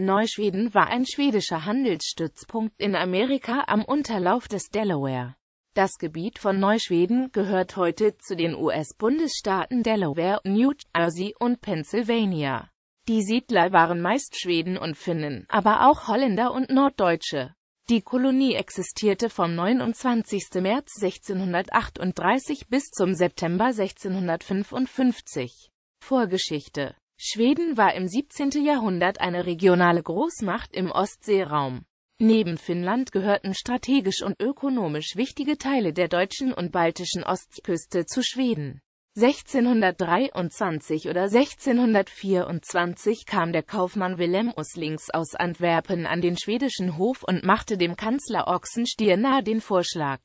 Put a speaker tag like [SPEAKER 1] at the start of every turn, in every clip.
[SPEAKER 1] Neuschweden war ein schwedischer Handelsstützpunkt in Amerika am Unterlauf des Delaware. Das Gebiet von Neuschweden gehört heute zu den US-Bundesstaaten Delaware, New Jersey und Pennsylvania. Die Siedler waren meist Schweden und Finnen, aber auch Holländer und Norddeutsche. Die Kolonie existierte vom 29. März 1638 bis zum September 1655. Vorgeschichte Schweden war im 17. Jahrhundert eine regionale Großmacht im Ostseeraum. Neben Finnland gehörten strategisch und ökonomisch wichtige Teile der deutschen und baltischen Ostküste zu Schweden. 1623 oder 1624 kam der Kaufmann Wilhelm Uslings aus Antwerpen an den schwedischen Hof und machte dem Kanzler Ochsenstier nahe den Vorschlag,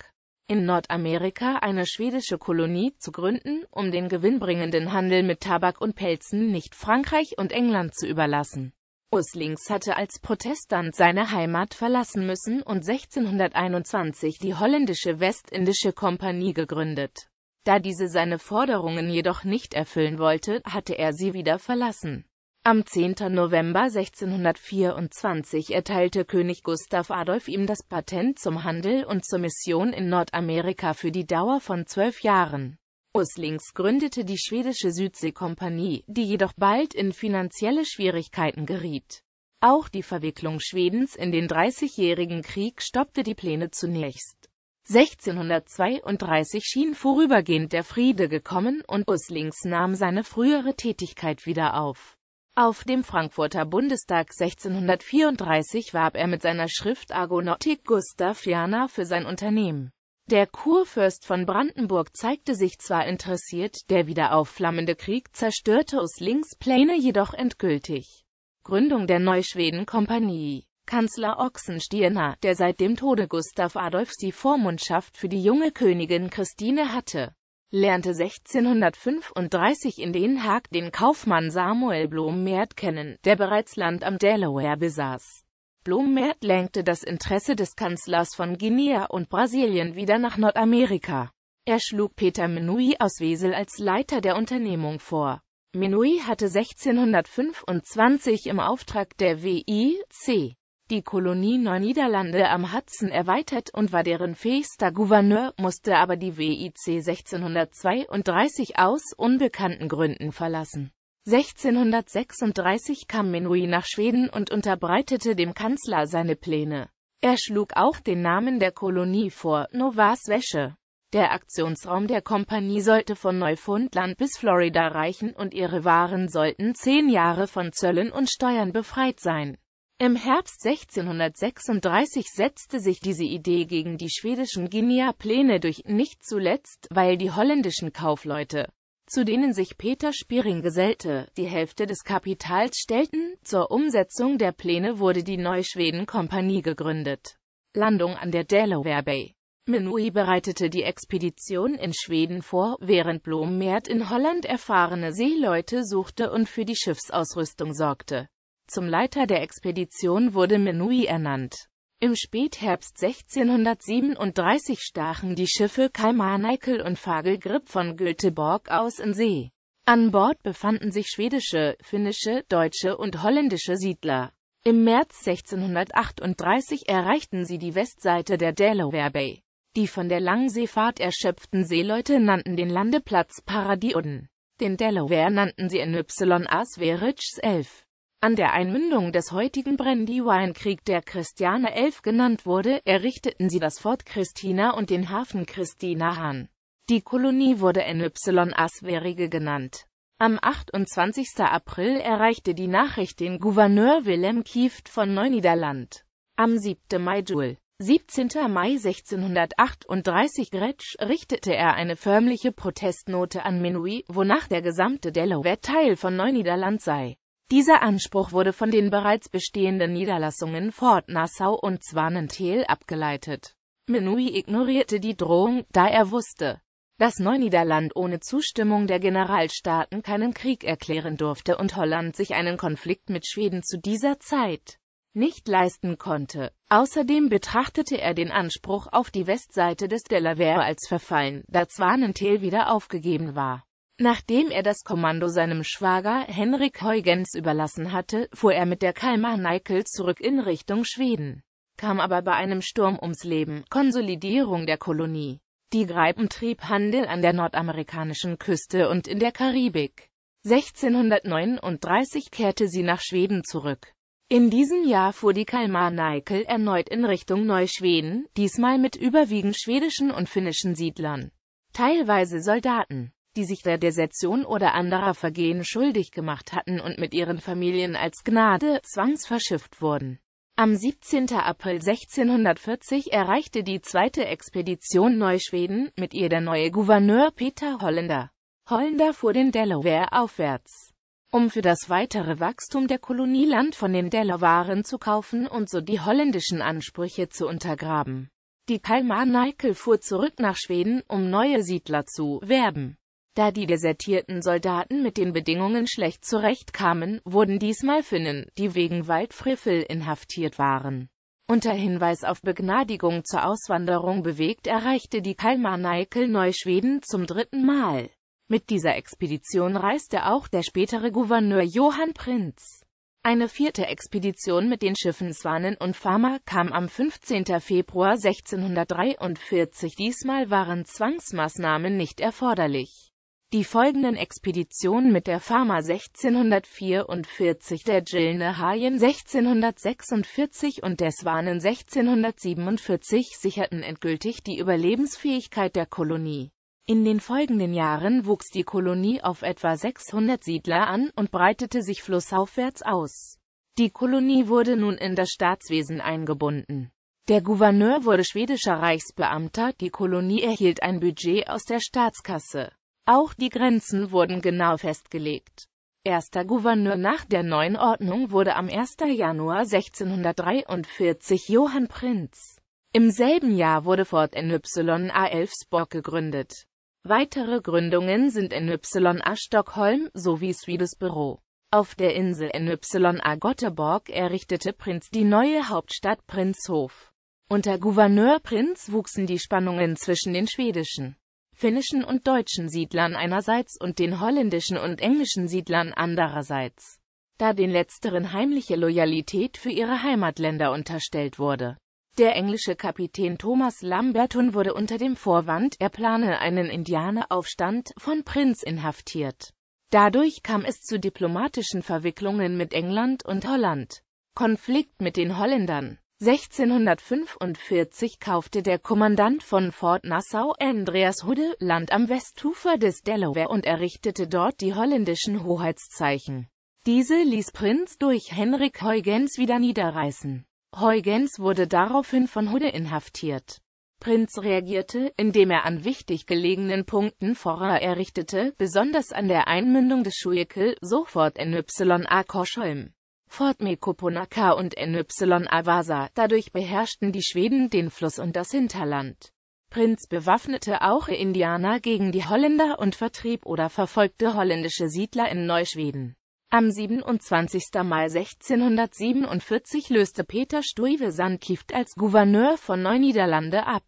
[SPEAKER 1] in Nordamerika eine schwedische Kolonie zu gründen, um den gewinnbringenden Handel mit Tabak und Pelzen nicht Frankreich und England zu überlassen. Uslings hatte als Protestant seine Heimat verlassen müssen und 1621 die holländische Westindische Kompanie gegründet. Da diese seine Forderungen jedoch nicht erfüllen wollte, hatte er sie wieder verlassen. Am 10. November 1624 erteilte König Gustav Adolf ihm das Patent zum Handel und zur Mission in Nordamerika für die Dauer von zwölf Jahren. Uslings gründete die schwedische Südseekompanie, die jedoch bald in finanzielle Schwierigkeiten geriet. Auch die Verwicklung Schwedens in den Dreißigjährigen Krieg stoppte die Pläne zunächst. 1632 schien vorübergehend der Friede gekommen und Uslings nahm seine frühere Tätigkeit wieder auf. Auf dem Frankfurter Bundestag 1634 warb er mit seiner Schrift Argonautik Gustav Jana für sein Unternehmen. Der Kurfürst von Brandenburg zeigte sich zwar interessiert, der wieder aufflammende Krieg zerstörte aus Links Pläne jedoch endgültig. Gründung der Neuschweden-Kompanie Kanzler Ochsenstierna, der seit dem Tode Gustav Adolfs die Vormundschaft für die junge Königin Christine hatte lernte 1635 in Den Haag den Kaufmann Samuel Blommaert kennen, der bereits Land am Delaware besaß. Blommaert lenkte das Interesse des Kanzlers von Guinea und Brasilien wieder nach Nordamerika. Er schlug Peter Menui aus Wesel als Leiter der Unternehmung vor. Menui hatte 1625 im Auftrag der WIC die Kolonie Neuniederlande am Hudson erweitert und war deren fähigster Gouverneur, musste aber die WIC 1632 aus unbekannten Gründen verlassen. 1636 kam Menui nach Schweden und unterbreitete dem Kanzler seine Pläne. Er schlug auch den Namen der Kolonie vor, Novas Wäsche. Der Aktionsraum der Kompanie sollte von Neufundland bis Florida reichen und ihre Waren sollten zehn Jahre von Zöllen und Steuern befreit sein. Im Herbst 1636 setzte sich diese Idee gegen die schwedischen Guinea-Pläne durch, nicht zuletzt, weil die holländischen Kaufleute, zu denen sich Peter Spiering gesellte, die Hälfte des Kapitals stellten. Zur Umsetzung der Pläne wurde die Neuschweden-Kompanie gegründet. Landung an der Delaware Bay. Menui bereitete die Expedition in Schweden vor, während Blomert in Holland erfahrene Seeleute suchte und für die Schiffsausrüstung sorgte. Zum Leiter der Expedition wurde Menui ernannt. Im Spätherbst 1637 stachen die Schiffe Kalmaneikel und Fagelgrip von Göteborg aus in See. An Bord befanden sich schwedische, finnische, deutsche und holländische Siedler. Im März 1638 erreichten sie die Westseite der Delaware Bay. Die von der Langseefahrt erschöpften Seeleute nannten den Landeplatz Paradioden. Den Delaware nannten sie in Y. Asveridges 11 an der Einmündung des heutigen Brandywine-Krieg, der Christiane 11 genannt wurde, errichteten sie das Fort Christina und den Hafen Christina Hahn. Die Kolonie wurde NY Aswerige genannt. Am 28. April erreichte die Nachricht den Gouverneur Willem Kieft von Neuniederland. Am 7. Mai Jul. 17. Mai 1638 Gretsch richtete er eine förmliche Protestnote an Minui, wonach der gesamte Delaware Teil von Neuniederland sei. Dieser Anspruch wurde von den bereits bestehenden Niederlassungen Fort Nassau und Zwanenthal abgeleitet. Menui ignorierte die Drohung, da er wusste, dass Neuniederland ohne Zustimmung der Generalstaaten keinen Krieg erklären durfte und Holland sich einen Konflikt mit Schweden zu dieser Zeit nicht leisten konnte. Außerdem betrachtete er den Anspruch auf die Westseite des Delaware als verfallen, da Zwanenthal wieder aufgegeben war. Nachdem er das Kommando seinem Schwager Henrik Huygens überlassen hatte, fuhr er mit der Kalmar Neikel zurück in Richtung Schweden, kam aber bei einem Sturm ums Leben, Konsolidierung der Kolonie. Die Greipen trieb Handel an der nordamerikanischen Küste und in der Karibik. 1639 kehrte sie nach Schweden zurück. In diesem Jahr fuhr die Kalmar Neikel erneut in Richtung Neuschweden, diesmal mit überwiegend schwedischen und finnischen Siedlern, teilweise Soldaten die sich der Desertion oder anderer Vergehen schuldig gemacht hatten und mit ihren Familien als Gnade zwangsverschifft wurden. Am 17. April 1640 erreichte die zweite Expedition Neuschweden, mit ihr der neue Gouverneur Peter Holländer. Holländer fuhr den Delaware aufwärts, um für das weitere Wachstum der Kolonie Land von den Delawaren zu kaufen und so die holländischen Ansprüche zu untergraben. Die Kalmar Neikel fuhr zurück nach Schweden, um neue Siedler zu werben. Da die desertierten Soldaten mit den Bedingungen schlecht zurechtkamen, wurden diesmal Finnen, die wegen Waldfrevel inhaftiert waren. Unter Hinweis auf Begnadigung zur Auswanderung bewegt erreichte die Kalmar-Neikel Neuschweden zum dritten Mal. Mit dieser Expedition reiste auch der spätere Gouverneur Johann Prinz. Eine vierte Expedition mit den Schiffen Swanen und Fama kam am 15. Februar 1643, diesmal waren Zwangsmaßnahmen nicht erforderlich. Die folgenden Expeditionen mit der Pharma 1644, der Gilne Haien 1646 und der Swanen 1647 sicherten endgültig die Überlebensfähigkeit der Kolonie. In den folgenden Jahren wuchs die Kolonie auf etwa 600 Siedler an und breitete sich flussaufwärts aus. Die Kolonie wurde nun in das Staatswesen eingebunden. Der Gouverneur wurde schwedischer Reichsbeamter, die Kolonie erhielt ein Budget aus der Staatskasse. Auch die Grenzen wurden genau festgelegt. Erster Gouverneur nach der neuen Ordnung wurde am 1. Januar 1643 Johann Prinz. Im selben Jahr wurde Fort NYA Elfsborg gegründet. Weitere Gründungen sind NYA Stockholm sowie Swedesbüro. Auf der Insel NYA Göteborg errichtete Prinz die neue Hauptstadt Prinzhof. Unter Gouverneur Prinz wuchsen die Spannungen zwischen den schwedischen finnischen und deutschen Siedlern einerseits und den holländischen und englischen Siedlern andererseits, da den letzteren heimliche Loyalität für ihre Heimatländer unterstellt wurde. Der englische Kapitän Thomas Lamberton wurde unter dem Vorwand, er plane einen Indianeraufstand, von Prinz inhaftiert. Dadurch kam es zu diplomatischen Verwicklungen mit England und Holland, Konflikt mit den Holländern, 1645 kaufte der Kommandant von Fort Nassau, Andreas Hude, Land am Westufer des Delaware und errichtete dort die holländischen Hoheitszeichen. Diese ließ Prinz durch Henrik Huygens wieder niederreißen. Huygens wurde daraufhin von Hude inhaftiert. Prinz reagierte, indem er an wichtig gelegenen Punkten Vorrat errichtete, besonders an der Einmündung des Schuylkill, sofort in Y.A. Koscholm. Fort Mekoponaka und NY Avasa, dadurch beherrschten die Schweden den Fluss und das Hinterland. Prinz bewaffnete auch Indianer gegen die Holländer und vertrieb oder verfolgte holländische Siedler in Neuschweden. Am 27. Mai 1647 löste Peter Stuyve Sandkieft als Gouverneur von Neuniederlande ab.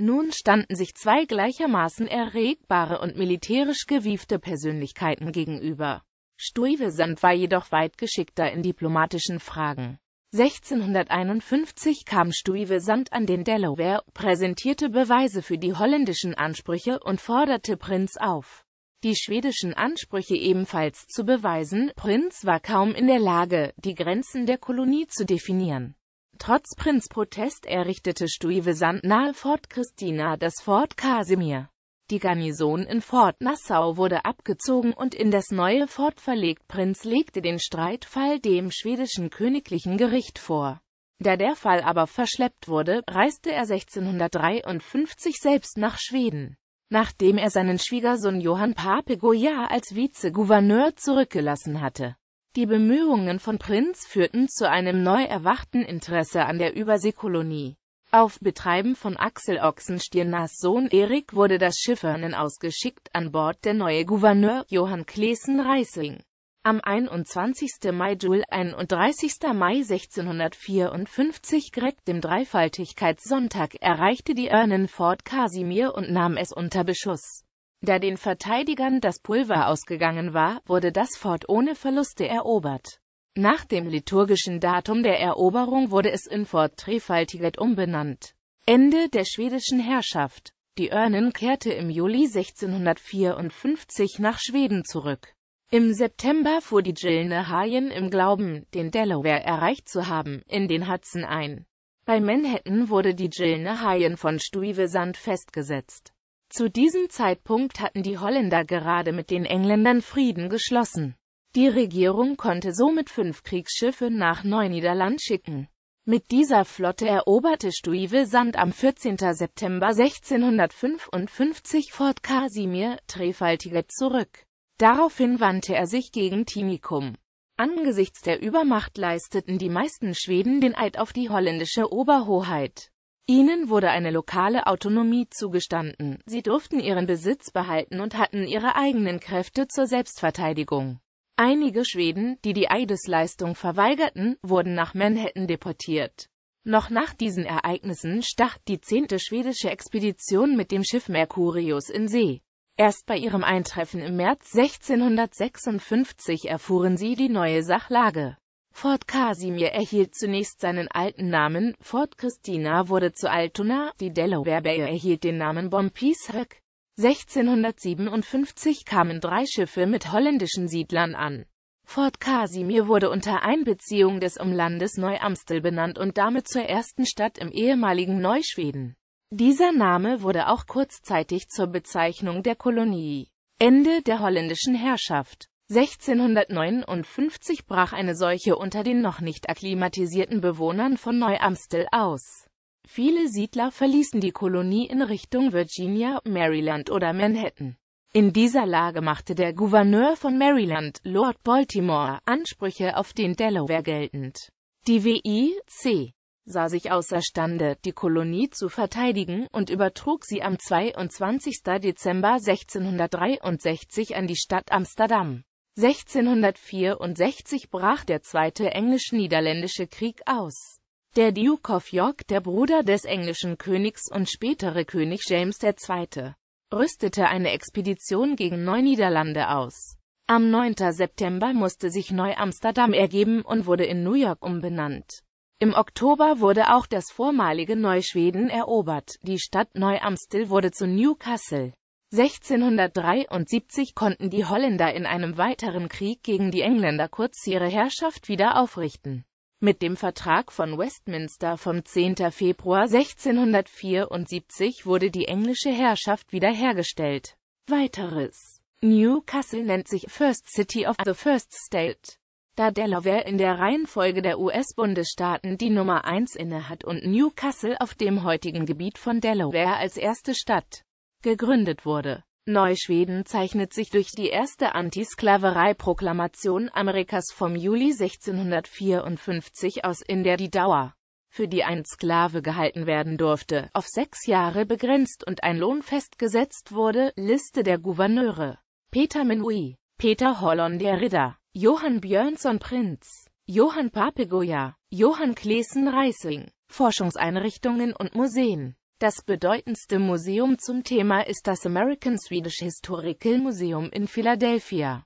[SPEAKER 1] Nun standen sich zwei gleichermaßen erregbare und militärisch gewiefte Persönlichkeiten gegenüber. Stuyvesant war jedoch weit geschickter in diplomatischen Fragen. 1651 kam Stuyvesant an den Delaware, präsentierte Beweise für die holländischen Ansprüche und forderte Prinz auf, die schwedischen Ansprüche ebenfalls zu beweisen. Prinz war kaum in der Lage, die Grenzen der Kolonie zu definieren. Trotz Prinz Protest errichtete Stuyvesant nahe Fort Christina das Fort Casimir. Die Garnison in Fort Nassau wurde abgezogen und in das neue Fort verlegt. Prinz legte den Streitfall dem schwedischen königlichen Gericht vor. Da der Fall aber verschleppt wurde, reiste er 1653 selbst nach Schweden. Nachdem er seinen Schwiegersohn Johann Pape Goya als Vizegouverneur zurückgelassen hatte. Die Bemühungen von Prinz führten zu einem neu erwachten Interesse an der Überseekolonie. Auf Betreiben von Axel Ochsenstiernas Sohn Erik wurde das Schiff Schiffern ausgeschickt an Bord der neue Gouverneur Johann Klesen Reising. Am 21. Mai Jul 31. Mai 1654 Greg dem Dreifaltigkeitssonntag erreichte die Örnen Fort Casimir und nahm es unter Beschuss. Da den Verteidigern das Pulver ausgegangen war, wurde das Fort ohne Verluste erobert. Nach dem liturgischen Datum der Eroberung wurde es in Fort Trefaltiget umbenannt. Ende der schwedischen Herrschaft. Die Örnen kehrte im Juli 1654 nach Schweden zurück. Im September fuhr die Gilne Hayen im Glauben, den Delaware erreicht zu haben, in den Hudson ein. Bei Manhattan wurde die Gilne Hayen von Stuyvesant festgesetzt. Zu diesem Zeitpunkt hatten die Holländer gerade mit den Engländern Frieden geschlossen. Die Regierung konnte somit fünf Kriegsschiffe nach Neuniederland schicken. Mit dieser Flotte eroberte Stuyvesant am 14. September 1655 Fort Casimir, Trefaltiget zurück. Daraufhin wandte er sich gegen Timicum. Angesichts der Übermacht leisteten die meisten Schweden den Eid auf die holländische Oberhoheit. Ihnen wurde eine lokale Autonomie zugestanden, sie durften ihren Besitz behalten und hatten ihre eigenen Kräfte zur Selbstverteidigung. Einige Schweden, die die Eidesleistung verweigerten, wurden nach Manhattan deportiert. Noch nach diesen Ereignissen stach die zehnte schwedische Expedition mit dem Schiff Mercurius in See. Erst bei ihrem Eintreffen im März 1656 erfuhren sie die neue Sachlage. Fort Casimir erhielt zunächst seinen alten Namen, Fort Christina wurde zu Altona, die Delaware Bay erhielt den Namen Bompice Hook. 1657 kamen drei Schiffe mit holländischen Siedlern an. Fort Casimir wurde unter Einbeziehung des Umlandes Neuamstel benannt und damit zur ersten Stadt im ehemaligen Neuschweden. Dieser Name wurde auch kurzzeitig zur Bezeichnung der Kolonie. Ende der holländischen Herrschaft 1659 brach eine Seuche unter den noch nicht akklimatisierten Bewohnern von Neuamstel aus Viele Siedler verließen die Kolonie in Richtung Virginia, Maryland oder Manhattan. In dieser Lage machte der Gouverneur von Maryland, Lord Baltimore, Ansprüche auf den Delaware geltend. Die WIC sah sich außerstande, die Kolonie zu verteidigen, und übertrug sie am 22. Dezember 1663 an die Stadt Amsterdam. 1664 brach der Zweite Englisch-Niederländische Krieg aus. Der Duke of York, der Bruder des englischen Königs und spätere König James II., rüstete eine Expedition gegen Neuniederlande aus. Am 9. September musste sich Neu-Amsterdam ergeben und wurde in New York umbenannt. Im Oktober wurde auch das vormalige Neuschweden erobert, die Stadt Neu-Amstel wurde zu Newcastle. 1673 konnten die Holländer in einem weiteren Krieg gegen die Engländer kurz ihre Herrschaft wieder aufrichten. Mit dem Vertrag von Westminster vom 10. Februar 1674 wurde die englische Herrschaft wiederhergestellt. Weiteres Newcastle nennt sich First City of the First State, da Delaware in der Reihenfolge der US-Bundesstaaten die Nummer 1 innehat und Newcastle auf dem heutigen Gebiet von Delaware als erste Stadt gegründet wurde Neuschweden zeichnet sich durch die erste Antisklaverei-Proklamation Amerikas vom Juli 1654 aus, in der die Dauer, für die ein Sklave gehalten werden durfte, auf sechs Jahre begrenzt und ein Lohn festgesetzt wurde. Liste der Gouverneure Peter Minui, Peter Holland der Ritter, Johann Björnsson Prinz, Johann Papegoja, Johann Klesen Reising, Forschungseinrichtungen und Museen das bedeutendste Museum zum Thema ist das American Swedish Historical Museum in Philadelphia.